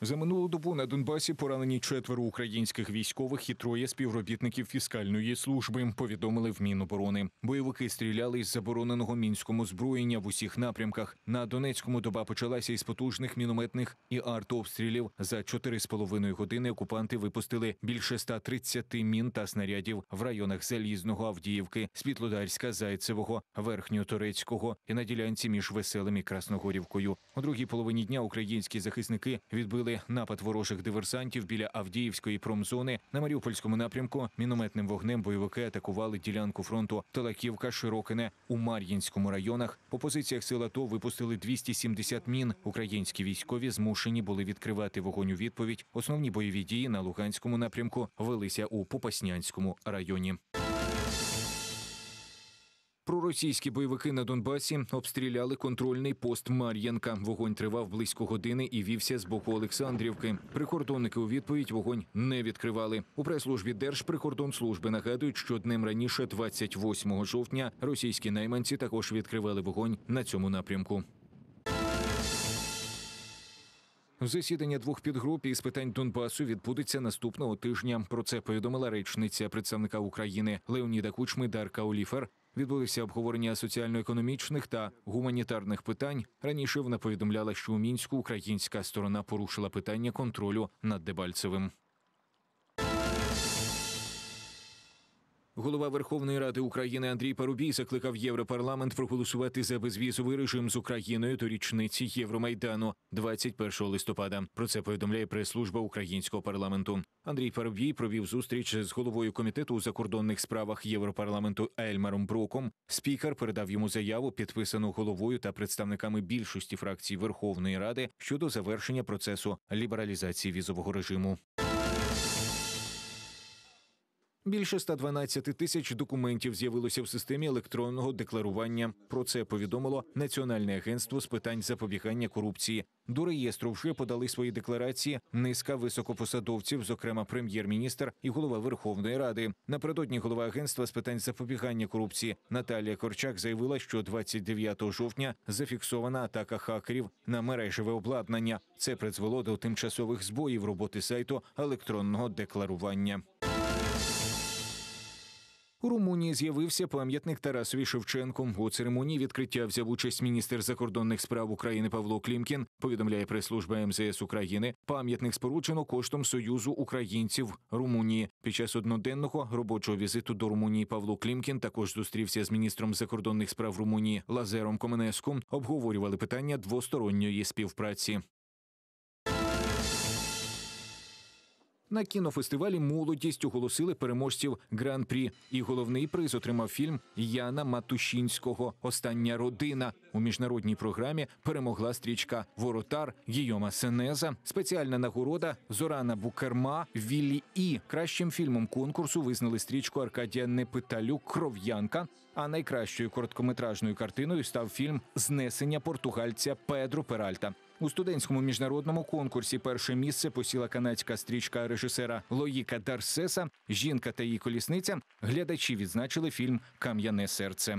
За минулу добу на Донбасі поранені четверо українських військових і троє співробітників фіскальної служби. Повідомили в Міноборони. Бойовики стріляли із забороненого мінському зброєння в усіх напрямках. На Донецькому доба почалася із потужних мінометних і артобстрілів. За 4,5 години окупанти випустили більше 130 мін та снарядів в районах Залізного Авдіївки, Світлодарська, Зайцевого, Верхньоторецького і на ділянці між Веселим і Красногорівкою. У другій половині дня українські захисники відбили відбили напад ворожих диверсантів біля Авдіївської промзони на Маріупольському напрямку. Мінометним вогнем бойовики атакували ділянку фронту Талаківка, Широкине у Мар'їнському районах. По позиціях сил АТО випустили 270 мін. Українські військові змушені були відкривати вогонь у відповідь. Основні бойові дії на Луганському напрямку велися у Попаснянському районі. Проросійські бойовики на Донбасі обстріляли контрольний пост Мар'янка. Вогонь тривав близько години і вівся з боку Олександрівки. Прикордонники у відповідь вогонь не відкривали. У прес-службі Держприкордонслужби нагадують, що днем раніше, 28 жовтня, російські найманці також відкривали вогонь на цьому напрямку. Засідання двох підгруп із питань Донбасу відбудеться наступного тижня. Про це повідомила речниця представника України Леоніда Кучми Дарка Оліфер відбулися обговорення соціально-економічних та гуманітарних питань. Раніше вона повідомляла, що у мінську українська сторона порушила питання контролю над Дебальцевим. Голова Верховної Ради України Андрій Парубій закликав Європарламент проголосувати за безвізовий режим з Україною до річниці Євромайдану 21 листопада. Про це повідомляє прес-служба українського парламенту. Андрій Парубій провів зустріч з головою комітету у закордонних справах Європарламенту Ельмаром Броком. Спікер передав йому заяву, підписану головою та представниками більшості фракцій Верховної Ради щодо завершення процесу лібералізації візового режиму. Більше 112 тисяч документів з'явилося в системі електронного декларування. Про це повідомило Національне агентство з питань запобігання корупції. До реєстру вже подали свої декларації низка високопосадовців, зокрема прем'єр-міністр і голова Верховної Ради. Напередодні голова агентства з питань запобігання корупції Наталія Корчак заявила, що 29 жовтня зафіксована атака хакерів на мережеве обладнання. Це призвело до тимчасових збоїв роботи сайту електронного декларування. У Румунії з'явився пам'ятник Тарасові Шевченку. У церемонії відкриття взяв участь міністр закордонних справ України Павло Клімкін. Повідомляє прес-служба МЗС України. Пам'ятник споруджено коштом Союзу українців Румунії. Під час одноденного робочого візиту до Румунії Павло Клімкін також зустрівся з міністром закордонних справ Румунії Лазером Коменеском. Обговорювали питання двосторонньої співпраці. На кінофестивалі молодість оголосили переможців гран-прі, і головний приз отримав фільм Яна Матушінського Остання родина у міжнародній програмі перемогла стрічка Воротар Гійома Сенеза. Спеціальна нагорода Зорана Букерма Віллі і кращим фільмом конкурсу визнали стрічку Аркадія Непиталюк Кров'янка. А найкращою короткометражною картиною став фільм Знесення португальця Педро Перальта. У студентському міжнародному конкурсі перше місце посіла канадська стрічка режисера Лоїка Дарсеса. Жінка та її колісниця глядачі відзначили фільм Кам'яне серце.